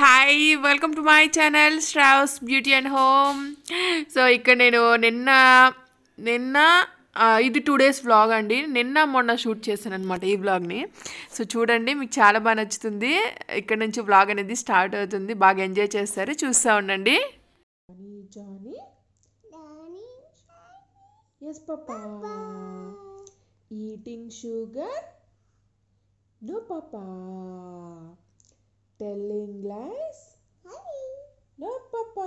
Hi welcome to my channel స్ట్రావ్స్ beauty and home so ఇక్కడ నేను నిన్న నిన్న ఇది టూ డేస్ వ్లాగ్ అండి నిన్న మొన్న షూట్ చేశాను అనమాట ఈ వ్లాగ్ని సో చూడండి మీకు చాలా బాగా నచ్చుతుంది ఇక్కడ నుంచి వ్లాగ్ అనేది స్టార్ట్ అవుతుంది బాగా ఎంజాయ్ చేస్తారు చూస్తూ ఉండండి yes papa eating sugar no papa telling lies? Hi. No, Papa.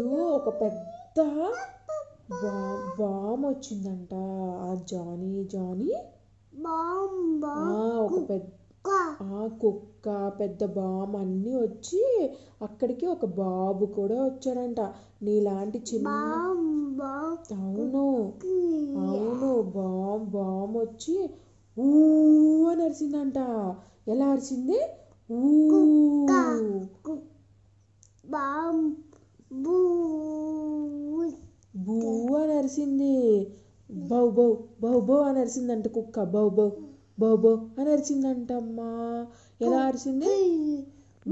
ఇప్పుడు ఒక పెద్ద బామ్ వచ్చిందంట ఆ జానీ జానీ ఒక పెద్ద ఆ కుక్క పెద్ద బామ్ అన్ని వచ్చి అక్కడికి ఒక బాబు కూడా వచ్చాడంట నీలాంటి చిన్న అవును అవును బామ్ బామ్ వచ్చి ఊ అరిచిందంట ఎలా అరిచింది బూ అని అరిచింది బౌ బౌ బౌ బౌ అని అరిచిందంట కుక్క బౌ బౌ బౌ బౌ అని అరిచిందంట అమ్మా ఎలా అరిచింది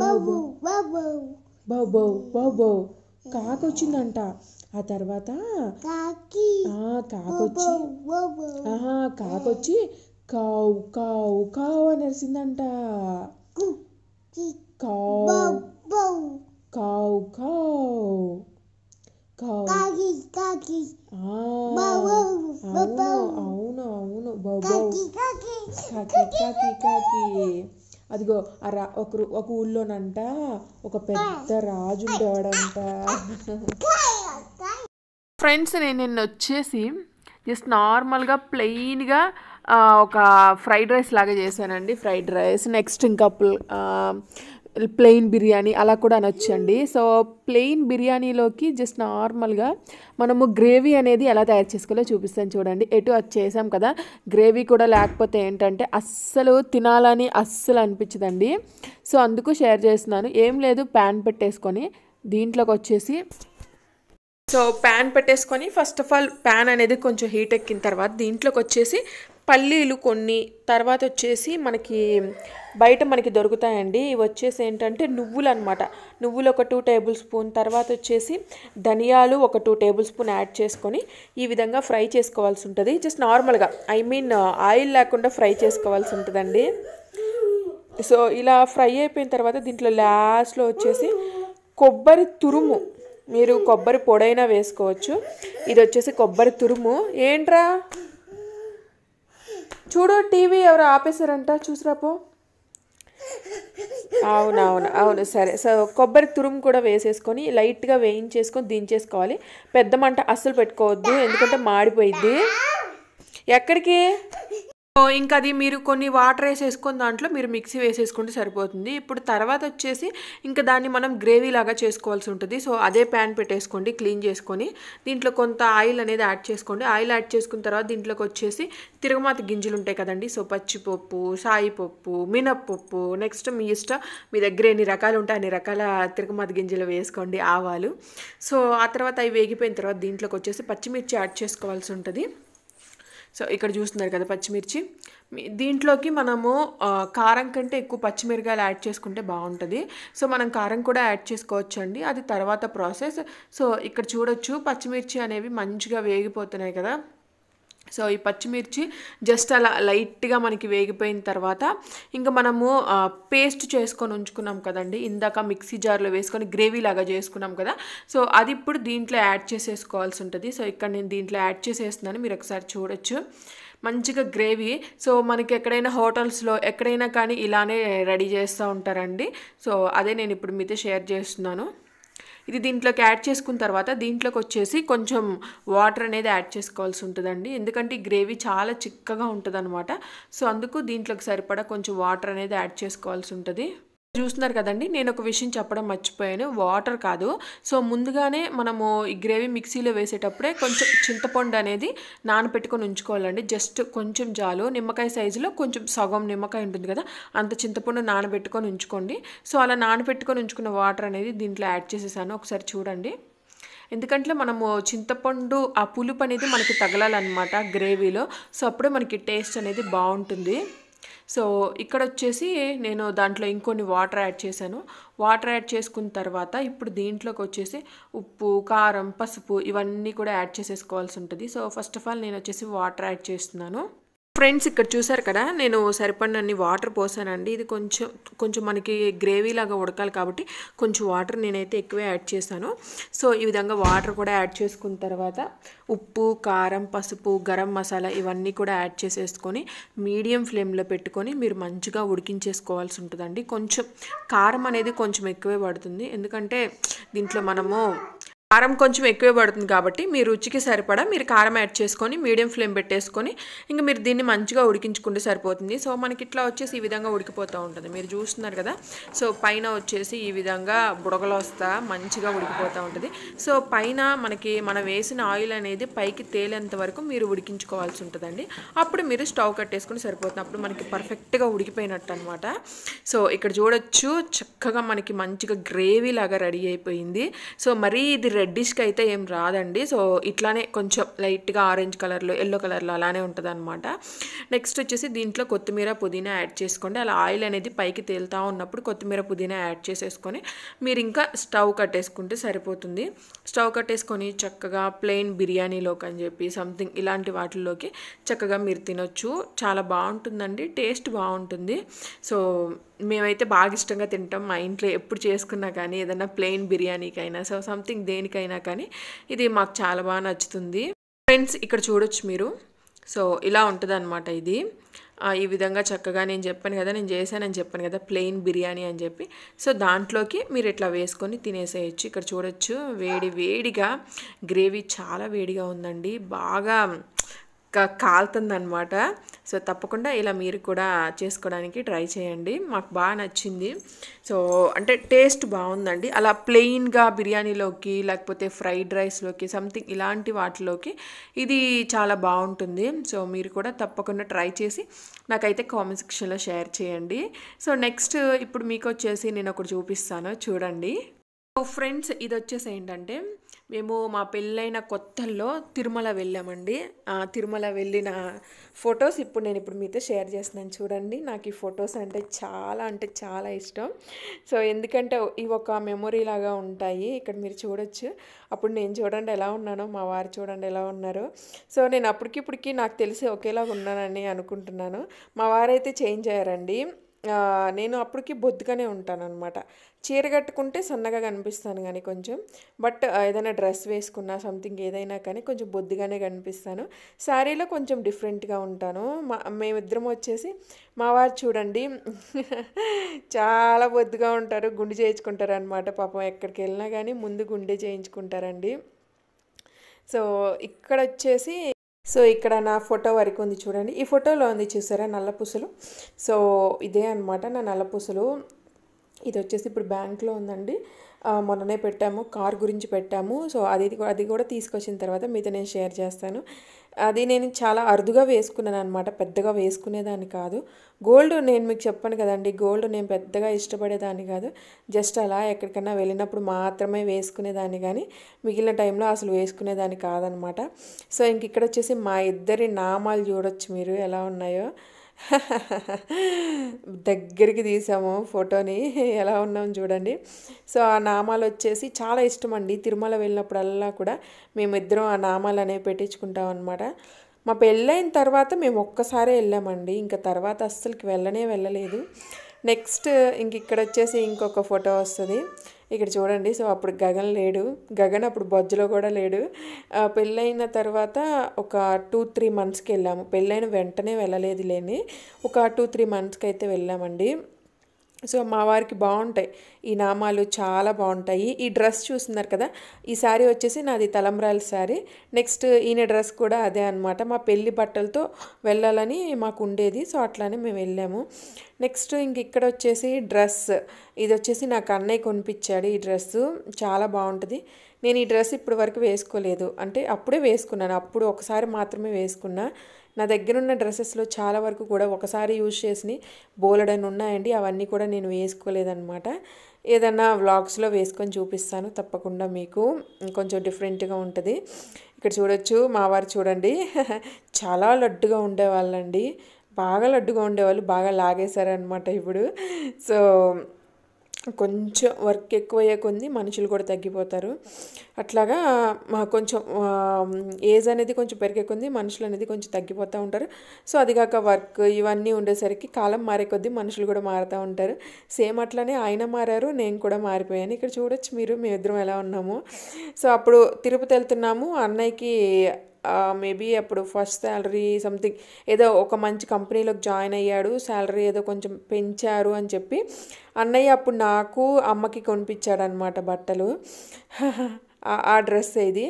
బౌ బౌ బౌ బౌ కాకి వచ్చిందంట ఆ తర్వాత కాకొచ్చి ఆహా కాకొచ్చి కావు కావు కావు అని అరిసిందంట కావు కావు కావు అవును అవును అవును బాబు కాకి కాకి కాకి అదిగో ఆ రా ఒక ఒక ఊళ్ళోనంట ఒక పెద్ద రాజు ఉండేవాడంట ఫ్రెండ్స్ నేను నిన్న వచ్చేసి జస్ట్ నార్మల్గా ప్లెయిన్గా ఒక ఫ్రైడ్ రైస్ లాగా చేశానండి ఫ్రైడ్ రైస్ నెక్స్ట్ ఇంకా ప్లెయిన్ బిర్యానీ అలా కూడా అనొచ్చండి సో ప్లెయిన్ బిర్యానీలోకి జస్ట్ నార్మల్గా మనము గ్రేవీ అనేది ఎలా తయారు చేసుకోవాలో చూపిస్తాను చూడండి ఎటు అది చేసాం కదా గ్రేవీ కూడా లేకపోతే ఏంటంటే అస్సలు తినాలని అస్సలు అనిపించదండి సో అందుకు షేర్ చేస్తున్నాను ఏం లేదు ప్యాన్ పెట్టేసుకొని దీంట్లోకి వచ్చేసి సో ప్యాన్ పెట్టేసుకొని ఫస్ట్ ఆఫ్ ఆల్ ప్యాన్ అనేది కొంచెం హీట్ ఎక్కిన తర్వాత దీంట్లోకి వచ్చేసి పల్లీలు కొన్ని తర్వాత వచ్చేసి మనకి బయట మనకి దొరుకుతాయండి ఇవి వచ్చేసి ఏంటంటే నువ్వులు అనమాట నువ్వులు ఒక టూ టేబుల్ స్పూన్ తర్వాత వచ్చేసి ధనియాలు ఒక టూ టేబుల్ స్పూన్ యాడ్ చేసుకొని ఈ విధంగా ఫ్రై చేసుకోవాల్సి ఉంటుంది జస్ట్ నార్మల్గా ఐ మీన్ ఆయిల్ లేకుండా ఫ్రై చేసుకోవాల్సి ఉంటుందండి సో ఇలా ఫ్రై అయిపోయిన తర్వాత దీంట్లో లాస్ట్లో వచ్చేసి కొబ్బరి తురుము మీరు కొబ్బరి పొడైనా వేసుకోవచ్చు ఇది వచ్చేసి కొబ్బరి తురుము ఏంట్రా చూడు టీవీ ఎవరు ఆపేశారంట చూసిరాపో అవునవును అవును సరే సో కొబ్బరి తురుము కూడా వేసేసుకొని లైట్గా వేయించేసుకొని దించేసుకోవాలి పెద్ద మంట అస్సలు పెట్టుకోవద్దు ఎందుకంటే మాడిపోయిద్ది ఎక్కడికి సో ఇంకా అది మీరు కొన్ని వాటర్ వేసేసుకుని దాంట్లో మీరు మిక్సీ వేసేసుకుంటే సరిపోతుంది ఇప్పుడు తర్వాత వచ్చేసి ఇంకా దాన్ని మనం గ్రేవీ లాగా చేసుకోవాల్సి ఉంటుంది సో అదే ప్యాన్ పెట్టేసుకోండి క్లీన్ చేసుకొని దీంట్లో కొంత ఆయిల్ అనేది యాడ్ చేసుకోండి ఆయిల్ యాడ్ చేసుకున్న తర్వాత దీంట్లోకి వచ్చేసి తిరుగుమాత గింజలు ఉంటాయి కదండి సో పచ్చిపప్పు సాయిపప్పు మినప్పప్పు నెక్స్ట్ మీ ఇష్టం మీ దగ్గర ఎన్ని రకాలు ఉంటాయి అన్ని రకాల తిరుగుమాత గింజలు వేసుకోండి ఆవాలు సో ఆ తర్వాత అవి వేగిపోయిన తర్వాత దీంట్లోకి వచ్చేసి పచ్చిమిర్చి యాడ్ చేసుకోవాల్సి ఉంటుంది సో ఇక్కడ చూస్తున్నారు కదా పచ్చిమిర్చి దీంట్లోకి మనము కారం కంటే ఎక్కువ పచ్చిమిరకాయలు యాడ్ చేసుకుంటే బాగుంటుంది సో మనం కారం కూడా యాడ్ చేసుకోవచ్చు అండి అది తర్వాత ప్రాసెస్ సో ఇక్కడ చూడొచ్చు పచ్చిమిర్చి అనేవి మంచిగా వేగిపోతున్నాయి కదా సో ఈ పచ్చిమిర్చి జస్ట్ అలా లైట్గా మనకి వేగిపోయిన తర్వాత ఇంకా మనము పేస్ట్ చేసుకొని ఉంచుకున్నాం కదండి ఇందాక మిక్సీ జార్లో వేసుకొని గ్రేవీ లాగా చేసుకున్నాం కదా సో అది ఇప్పుడు దీంట్లో యాడ్ చేసేసుకోవాల్సి ఉంటుంది సో ఇక్కడ నేను దీంట్లో యాడ్ చేసేస్తున్నాను మీరు ఒకసారి చూడొచ్చు మంచిగా గ్రేవీ సో మనకి ఎక్కడైనా హోటల్స్లో ఎక్కడైనా కానీ ఇలానే రెడీ చేస్తూ ఉంటారండి సో అదే నేను ఇప్పుడు మీతో షేర్ చేస్తున్నాను ఇది దీంట్లోకి యాడ్ చేసుకున్న తర్వాత దీంట్లోకి వచ్చేసి కొంచెం వాటర్ అనేది యాడ్ చేసుకోవాల్సి ఉంటుందండి ఎందుకంటే ఈ గ్రేవీ చాలా చిక్కగా ఉంటుంది సో అందుకు దీంట్లోకి సరిపడా కొంచెం వాటర్ అనేది యాడ్ చేసుకోవాల్సి ఉంటుంది చూస్తున్నారు కదండి నేను ఒక విషయం చెప్పడం మర్చిపోయాను వాటర్ కాదు సో ముందుగానే మనము ఈ గ్రేవీ మిక్సీలో వేసేటప్పుడే కొంచెం చింతపండు అనేది నానపెట్టుకొని ఉంచుకోవాలండి జస్ట్ కొంచెం జాలు నిమ్మకాయ సైజులో కొంచెం సగం నిమ్మకాయ ఉంటుంది కదా అంత చింతపండు నానబెట్టుకొని ఉంచుకోండి సో అలా నానబెట్టుకొని ఉంచుకున్న వాటర్ అనేది దీంట్లో యాడ్ చేసేసాను ఒకసారి చూడండి ఎందుకంటే మనము చింతపండు ఆ పులుపు అనేది మనకి తగలాలన్నమాట గ్రేవీలో సో అప్పుడే మనకి టేస్ట్ అనేది బాగుంటుంది సో ఇక్కడ వచ్చేసి నేను దాంట్లో ఇంకొన్ని వాటర్ యాడ్ చేశాను వాటర్ యాడ్ చేసుకున్న తర్వాత ఇప్పుడు దీంట్లోకి వచ్చేసి ఉప్పు కారం పసుపు ఇవన్నీ కూడా యాడ్ చేసేసుకోవాల్సి ఉంటుంది సో ఫస్ట్ ఆఫ్ ఆల్ నేను వచ్చేసి వాటర్ యాడ్ చేస్తున్నాను ఫ్రెండ్స్ ఇక్కడ చూసారు కదా నేను సరిపడినన్ని వాటర్ పోసానండి ఇది కొంచెం కొంచెం మనకి గ్రేవీ లాగా ఉడకాలి కాబట్టి కొంచెం వాటర్ నేనైతే ఎక్కువే యాడ్ చేశాను సో ఈ విధంగా వాటర్ కూడా యాడ్ చేసుకున్న తర్వాత ఉప్పు కారం పసుపు గరం మసాలా ఇవన్నీ కూడా యాడ్ చేసేసుకొని మీడియం ఫ్లేమ్లో పెట్టుకొని మీరు మంచిగా ఉడికించేసుకోవాల్సి ఉంటుందండి కొంచెం కారం అనేది కొంచెం ఎక్కువే పడుతుంది ఎందుకంటే దీంట్లో మనము కారం కొంచెం ఎక్కువే పడుతుంది కాబట్టి మీ రుచికి సరిపడా మీరు కారం యాడ్ చేసుకొని మీడియం ఫ్లేమ్ పెట్టేసుకొని ఇంకా మీరు దీన్ని మంచిగా ఉడికించుకుంటే సరిపోతుంది సో మనకి ఇట్లా వచ్చేసి ఈ విధంగా ఉడికిపోతూ ఉంటుంది మీరు చూస్తున్నారు కదా సో పైన వచ్చేసి ఈ విధంగా బుడగలు వస్తా మంచిగా ఉడికిపోతూ ఉంటుంది సో పైన మనకి మనం వేసిన ఆయిల్ అనేది పైకి తేలేంత వరకు మీరు ఉడికించుకోవాల్సి ఉంటుందండి అప్పుడు మీరు స్టవ్ కట్టేసుకుని సరిపోతుంది అప్పుడు మనకి పర్ఫెక్ట్గా ఉడికిపోయినట్టు అనమాట సో ఇక్కడ చూడొచ్చు చక్కగా మనకి మంచిగా గ్రేవీ లాగా రెడీ అయిపోయింది సో మరీ ఇది రెడ్డిష్కి అయితే ఏం రాదండి సో ఇట్లానే కొంచెం లైట్గా ఆరెంజ్ కలర్లో ఎల్లో కలర్లో అలానే ఉంటుంది అనమాట నెక్స్ట్ వచ్చేసి దీంట్లో కొత్తిమీర పుదీనా యాడ్ చేసుకోండి అలా ఆయిల్ అనేది పైకి తేలుతూ ఉన్నప్పుడు కొత్తిమీర పుదీనా యాడ్ చేసేసుకొని మీరు ఇంకా స్టవ్ కట్టేసుకుంటే సరిపోతుంది స్టవ్ కట్టేసుకొని చక్కగా ప్లెయిన్ బిర్యానీలోకి అని చెప్పి సంథింగ్ ఇలాంటి వాటిల్లోకి చక్కగా మీరు తినొచ్చు చాలా బాగుంటుందండి టేస్ట్ బాగుంటుంది సో మేమైతే బాగా ఇష్టంగా తింటాం మా ఇంట్లో ఎప్పుడు చేసుకున్నా కానీ ఏదైనా ప్లెయిన్ బిర్యానీకైనా సో సంథింగ్ దేనికైనా కానీ ఇది మాకు చాలా బాగా నచ్చుతుంది ఫ్రెండ్స్ ఇక్కడ చూడొచ్చు మీరు సో ఇలా ఉంటుంది అనమాట ఇది ఈ విధంగా చక్కగా నేను చెప్పాను కదా నేను చేశానని చెప్పాను కదా ప్లెయిన్ బిర్యానీ అని చెప్పి సో దాంట్లోకి మీరు ఇట్లా వేసుకొని తినేసేయచ్చు ఇక్కడ చూడొచ్చు వేడి వేడిగా గ్రేవీ చాలా వేడిగా ఉందండి బాగా కాలుతుందనమాట సో తప్పకుండా ఇలా మీరు కూడా చేసుకోవడానికి ట్రై చేయండి మాకు బాగా నచ్చింది సో అంటే టేస్ట్ బాగుందండి అలా ప్లెయిన్గా బిర్యానీలోకి లేకపోతే ఫ్రైడ్ రైస్లోకి సంథింగ్ ఇలాంటి వాటిలోకి ఇది చాలా బాగుంటుంది సో మీరు కూడా తప్పకుండా ట్రై చేసి నాకైతే కామెంట్ సెక్షన్లో షేర్ చేయండి సో నెక్స్ట్ ఇప్పుడు మీకు వచ్చేసి నేను ఒకటి చూపిస్తాను చూడండి ఫ్రెండ్స్ ఇది వచ్చేసి ఏంటంటే మేము మా పెళ్ళైన కొత్తల్లో తిరుమల వెళ్ళామండి తిరుమల వెళ్ళిన ఫొటోస్ ఇప్పుడు నేను ఇప్పుడు మీతో షేర్ చేస్తున్నాను చూడండి నాకు ఈ ఫొటోస్ అంటే చాలా అంటే చాలా ఇష్టం సో ఎందుకంటే ఇవి ఒక మెమొరీ లాగా ఉంటాయి ఇక్కడ మీరు చూడొచ్చు అప్పుడు నేను చూడండి ఎలా ఉన్నానో మా వారు చూడండి ఎలా ఉన్నారు సో నేను అప్పటికిప్పటికి నాకు తెలిసి ఒకేలాగా ఉన్నానని అనుకుంటున్నాను మా వారైతే చేంజ్ అయ్యారండి నేను అప్పటికి బొద్దుగానే ఉంటాను అనమాట చీర కట్టుకుంటే సన్నగా కనిపిస్తాను కానీ కొంచెం బట్ ఏదైనా డ్రెస్ వేసుకున్నా సంథింగ్ ఏదైనా కానీ కొంచెం బొద్దుగానే కనిపిస్తాను శారీలో కొంచెం డిఫరెంట్గా ఉంటాను మా మేమిద్దరం వచ్చేసి మా వారు చూడండి చాలా బొద్దుగా ఉంటారు గుండె చేయించుకుంటారు అనమాట పాపం ఎక్కడికి వెళ్ళినా కానీ ముందు గుండె చేయించుకుంటారండి సో ఇక్కడ వచ్చేసి సో ఇక్కడ నా ఫోటో వరకు ఉంది చూడండి ఈ ఫోటోలో ఉంది చూసారా నల్లపూసలు సో ఇదే అనమాట నా నల్లపూసలు ఇది వచ్చేసి ఇప్పుడు బ్యాంక్లో ఉందండి మొన్ననే పెట్టాము కార్ గురించి పెట్టాము సో అది అది కూడా తీసుకొచ్చిన తర్వాత మీతో నేను షేర్ చేస్తాను అది నేను చాలా అరుదుగా వేసుకున్నాను అనమాట పెద్దగా వేసుకునేదాన్ని కాదు గోల్డ్ నేను మీకు చెప్పాను కదండి గోల్డ్ నేను పెద్దగా ఇష్టపడేదాన్ని కాదు జస్ట్ అలా ఎక్కడికైనా వెళ్ళినప్పుడు మాత్రమే వేసుకునేదాన్ని కానీ మిగిలిన టైంలో అసలు వేసుకునేదాన్ని కాదనమాట సో ఇంక ఇక్కడ వచ్చేసి మా ఇద్దరి నామాలు చూడొచ్చు మీరు ఎలా ఉన్నాయో దగ్గరికి తీసాము ఫోటోని ఎలా ఉన్నాం చూడండి సో ఆ నామాలు వచ్చేసి చాలా ఇష్టం అండి తిరుమల వెళ్ళినప్పుడల్లా కూడా మేమిద్దరం ఆ నామాలు అనేవి పెట్టించుకుంటాం అనమాట మా పెళ్ళైన తర్వాత మేము ఒక్కసారే వెళ్ళామండి ఇంకా తర్వాత అస్సలకి వెళ్ళనే వెళ్ళలేదు నెక్స్ట్ ఇంక ఇక్కడ వచ్చేసి ఇంకొక ఫోటో వస్తుంది ఇక్కడ చూడండి సో అప్పుడు గగన్ లేడు గగన్ అప్పుడు బొజ్జలో కూడా లేడు పెళ్ళైన తర్వాత ఒక టూ త్రీ మంత్స్కి వెళ్ళాము పెళ్ళైన వెంటనే వెళ్ళలేదు లేని ఒక టూ త్రీ మంత్స్కి అయితే వెళ్ళామండి సో మా వారికి బాగుంటాయి ఈ నామాలు చాలా బాగుంటాయి ఈ డ్రెస్ చూస్తున్నారు కదా ఈ శారీ వచ్చేసి నాది తలంబ్రాల శారీ నెక్స్ట్ ఈయన డ్రెస్ కూడా అదే అనమాట మా పెళ్ళి బట్టలతో వెళ్ళాలని మాకు ఉండేది సో అట్లానే మేము వెళ్ళాము నెక్స్ట్ ఇంక ఇక్కడ వచ్చేసి డ్రెస్ ఇది వచ్చేసి నాకు అన్నయ్య కొనిపించాడు ఈ డ్రెస్సు చాలా బాగుంటుంది నేను ఈ డ్రెస్ ఇప్పటి వరకు వేసుకోలేదు అంటే అప్పుడే వేసుకున్నాను అప్పుడు ఒకసారి మాత్రమే వేసుకున్నా నా దగ్గర ఉన్న డ్రెస్సెస్లో చాలా వరకు కూడా ఒకసారి యూజ్ చేసి బోలడని ఉన్నాయండి అవన్నీ కూడా నేను వేసుకోలేదనమాట ఏదన్నా వ్లాగ్స్లో వేసుకొని చూపిస్తాను తప్పకుండా మీకు కొంచెం డిఫరెంట్గా ఉంటుంది ఇక్కడ చూడొచ్చు మా వారు చూడండి చాలా లడ్డుగా ఉండేవాళ్ళండి బాగా లడ్డుగా ఉండేవాళ్ళు బాగా లాగేశారనమాట ఇప్పుడు సో కొంచెం వర్క్ ఎక్కువయ్యే కొద్ది మనుషులు కూడా తగ్గిపోతారు అట్లాగా కొంచెం ఏజ్ అనేది కొంచెం పెరిగే కొంది మనుషులు అనేది కొంచెం తగ్గిపోతూ ఉంటారు సో అదిగాక వర్క్ ఇవన్నీ ఉండేసరికి కాలం మారే కొద్దీ మనుషులు కూడా మారుతూ ఉంటారు సేమ్ అట్లానే ఆయన మారారు నేను కూడా మారిపోయాను ఇక్కడ చూడొచ్చు మీరు మేమిద్దరం ఎలా ఉన్నాము సో అప్పుడు తిరుపతి వెళ్తున్నాము అన్నయ్యకి మేబీ అప్పుడు ఫస్ట్ శాలరీ సంథింగ్ ఏదో ఒక మంచి కంపెనీలోకి జాయిన్ అయ్యాడు శాలరీ ఏదో కొంచెం పెంచారు అని చెప్పి అన్నయ్య అప్పుడు నాకు అమ్మకి కొనిపించాడనమాట బట్టలు ఆ డ్రెస్ ఇది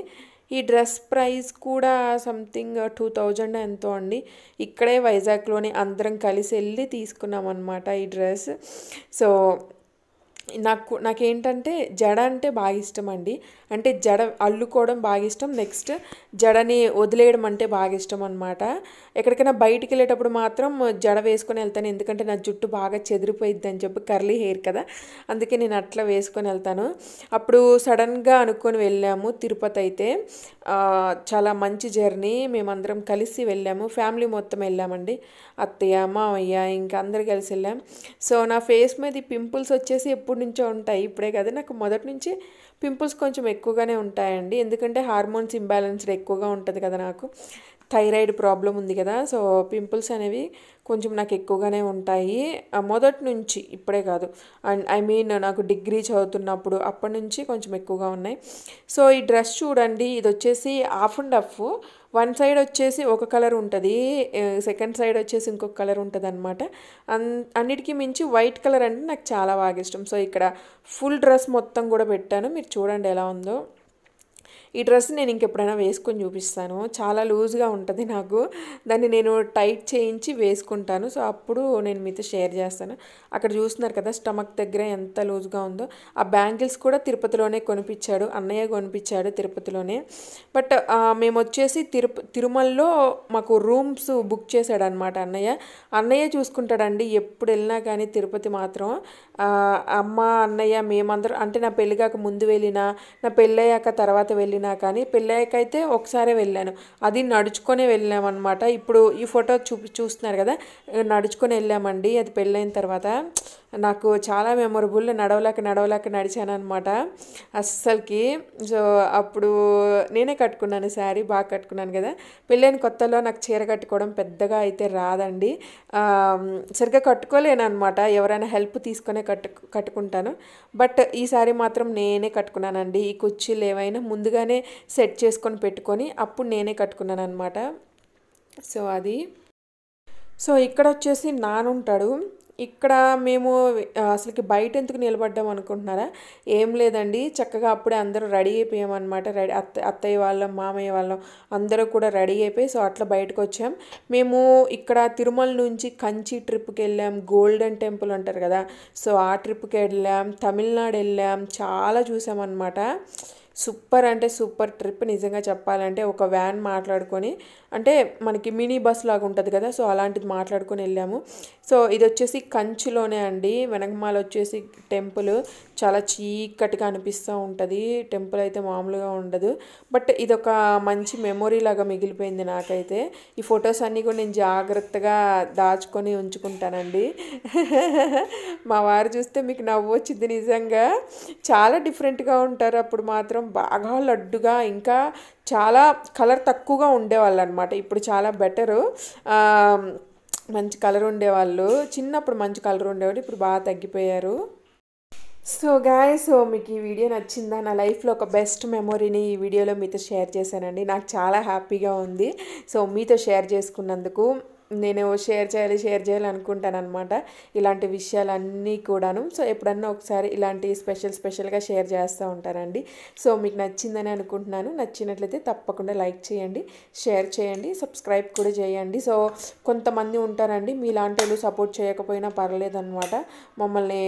ఈ డ్రెస్ ప్రైస్ కూడా సంథింగ్ టూ థౌజండ్ ఎంతో అండి ఇక్కడే వైజాగ్లోనే అందరం కలిసి వెళ్ళి తీసుకున్నాం అనమాట ఈ డ్రెస్ సో నాకు నాకేంటంటే జడ అంటే బాగా ఇష్టం అండి అంటే జడ అల్లుకోవడం బాగా ఇష్టం నెక్స్ట్ జడని వదిలేయడం అంటే బాగా ఇష్టం అనమాట ఎక్కడికైనా బయటికి వెళ్ళేటప్పుడు మాత్రం జడ వేసుకొని వెళ్తాను ఎందుకంటే నా జుట్టు బాగా చెదిరిపోయిద్ది అని చెప్పి కర్లీ హెయిర్ కదా అందుకే నేను అట్లా వేసుకొని వెళ్తాను అప్పుడు సడన్గా అనుకొని వెళ్ళాము తిరుపతి అయితే చాలా మంచి జర్నీ మేమందరం కలిసి వెళ్ళాము ఫ్యామిలీ మొత్తం వెళ్ళామండి అత్తయ్య మామయ్య ఇంకా అందరు కలిసి వెళ్ళాం సో నా ఫేస్ మీద పింపుల్స్ వచ్చేసి ఎప్పుడు నుంచో ఉంటాయి ఇప్పుడే కదా నాకు మొదటి నుంచి పింపుల్స్ కొంచెం ఎక్కువగానే ఉంటాయండి ఎందుకంటే హార్మోన్స్ ఇంబ్యాలెన్స్డ్ ఎక్కువగా ఉంటుంది కదా నాకు థైరాయిడ్ ప్రాబ్లం ఉంది కదా సో పింపుల్స్ అనేవి కొంచెం నాకు ఎక్కువగానే ఉంటాయి మొదటి నుంచి ఇప్పుడే కాదు అండ్ ఐ మీన్ నాకు డిగ్రీ చదువుతున్నప్పుడు అప్పటి నుంచి కొంచెం ఎక్కువగా ఉన్నాయి సో ఈ డ్రెస్ చూడండి ఇది వచ్చేసి half and half one side వచ్చేసి ఒక కలర్ ఉంటుంది సెకండ్ సైడ్ వచ్చేసి ఇంకొక కలర్ ఉంటుంది అనమాట అన్నిటికీ మించి వైట్ కలర్ అంటే నాకు చాలా బాగా ఇష్టం సో ఇక్కడ ఫుల్ డ్రెస్ మొత్తం కూడా పెట్టాను మీరు చూడండి ఎలా ఉందో ఈ డ్రెస్ నేను ఇంకెప్పుడైనా వేసుకొని చూపిస్తాను చాలా లూజ్గా ఉంటుంది నాకు దాన్ని నేను టైట్ చేయించి వేసుకుంటాను సో అప్పుడు నేను మీతో షేర్ చేస్తాను అక్కడ చూస్తున్నారు కదా స్టమక్ దగ్గర ఎంత లూజ్గా ఉందో ఆ బ్యాంగిల్స్ కూడా తిరుపతిలోనే కొనిపించాడు అన్నయ్య కొనిపించాడు తిరుపతిలోనే బట్ మేము వచ్చేసి తిరు తిరుమలలో మాకు రూమ్స్ బుక్ చేశాడు అనమాట అన్నయ్య అన్నయ్య చూసుకుంటాడండి ఎప్పుడు వెళ్ళినా కానీ తిరుపతి మాత్రం అమ్మ అన్నయ్య మేమందరం అంటే నా పెళ్ళిగాక ముందు వెళ్ళినా నా పెళ్ళయ్యాక తర్వాత వెళ్ళిన వెళ్ళినా కానీ పెళ్ళయ్యాకైతే ఒకసారి వెళ్ళాను అది నడుచుకొని వెళ్ళామన్నమాట ఇప్పుడు ఈ ఫోటో చూ చూస్తున్నారు కదా నడుచుకొని వెళ్ళామండి అది పెళ్ళైన తర్వాత నాకు చాలా మెమొరబుల్ నడవలేక నడవలేక నడిచాను అనమాట అస్సలకి సో అప్పుడు నేనే కట్టుకున్నాను శారీ బాగా కట్టుకున్నాను కదా పెళ్ళైన కొత్తలో నాకు చీర కట్టుకోవడం పెద్దగా అయితే రాదండి సరిగ్గా కట్టుకోలేను అనమాట ఎవరైనా హెల్ప్ తీసుకునే కట్టు కట్టుకుంటాను బట్ ఈ శారీ మాత్రం నేనే కట్టుకున్నానండి ఈ కుర్చీలు ఏవైనా ముందుగానే నేనే సెట్ చేసుకొని పెట్టుకొని అప్పుడు నేనే కట్టుకున్నాను అనమాట సో అది సో ఇక్కడ వచ్చేసి నానుంటాడు ఇక్కడ మేము అసలుకి బయట ఎందుకు నిలబడ్డాం అనుకుంటున్నారా ఏం లేదండి చక్కగా అప్పుడే అందరూ రెడీ అయిపోయామన్నమాట రెడీ అత్త అత్తయ్య వాళ్ళం మామయ్య వాళ్ళం అందరూ కూడా రెడీ అయిపోయి సో అట్లా బయటకు వచ్చాం మేము ఇక్కడ తిరుమల నుంచి కంచి ట్రిప్కి వెళ్ళాం గోల్డెన్ టెంపుల్ అంటారు కదా సో ఆ ట్రిప్కి వెళ్ళాం తమిళనాడు వెళ్ళాం చాలా చూసామన్నమాట సూపర్ అంటే సూపర్ ట్రిప్ నిజంగా చెప్పాలంటే ఒక వ్యాన్ మాట్లాడుకొని అంటే మనకి మినీ బస్ లాగా ఉంటుంది కదా సో అలాంటిది మాట్లాడుకొని వెళ్ళాము సో ఇది వచ్చేసి కంచులోనే అండి వెనకమాల వచ్చేసి టెంపుల్ చాలా చీకటిగా అనిపిస్తూ ఉంటుంది టెంపుల్ అయితే మామూలుగా ఉండదు బట్ ఇదొక మంచి మెమొరీ లాగా మిగిలిపోయింది నాకైతే ఈ ఫొటోస్ అన్నీ కూడా నేను జాగ్రత్తగా దాచుకొని ఉంచుకుంటానండి మా వారు చూస్తే మీకు నవ్వు వచ్చింది నిజంగా చాలా డిఫరెంట్గా ఉంటారు అప్పుడు మాత్రం బాగా లడ్డుగా ఇంకా చాలా కలర్ తక్కువగా ఉండేవాళ్ళు అనమాట ఇప్పుడు చాలా బెటరు మంచి కలర్ ఉండేవాళ్ళు చిన్నప్పుడు మంచి కలర్ ఉండేవాళ్ళు ఇప్పుడు బాగా తగ్గిపోయారు సో గాయ సో మీకు ఈ వీడియో నచ్చిందా నా లైఫ్లో ఒక బెస్ట్ మెమొరీని ఈ వీడియోలో మీతో షేర్ చేశానండి నాకు చాలా హ్యాపీగా ఉంది సో మీతో షేర్ చేసుకున్నందుకు నేను షేర్ చేయాలి షేర్ చేయాలి అనుకుంటాను అనమాట ఇలాంటి విషయాలన్నీ కూడాను సో ఎప్పుడన్నా ఒకసారి ఇలాంటి స్పెషల్ స్పెషల్గా షేర్ చేస్తూ ఉంటానండి సో మీకు నచ్చిందని అనుకుంటున్నాను నచ్చినట్లయితే తప్పకుండా లైక్ చేయండి షేర్ చేయండి సబ్స్క్రైబ్ కూడా చేయండి సో కొంతమంది ఉంటారండి మీలాంటి వాళ్ళు సపోర్ట్ చేయకపోయినా అనమాట మమ్మల్ని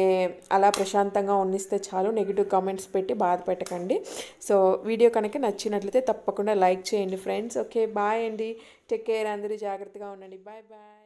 అలా ప్రశాంతంగా ఉన్నిస్తే చాలు నెగిటివ్ కామెంట్స్ పెట్టి బాధ పెట్టకండి సో వీడియో కనుక నచ్చినట్లయితే తప్పకుండా లైక్ చేయండి ఫ్రెండ్స్ ఓకే బాయ్ అండి టేక్ కేర్ అందరూ జాగ్రత్తగా ఉండండి బాయ్ బాయ్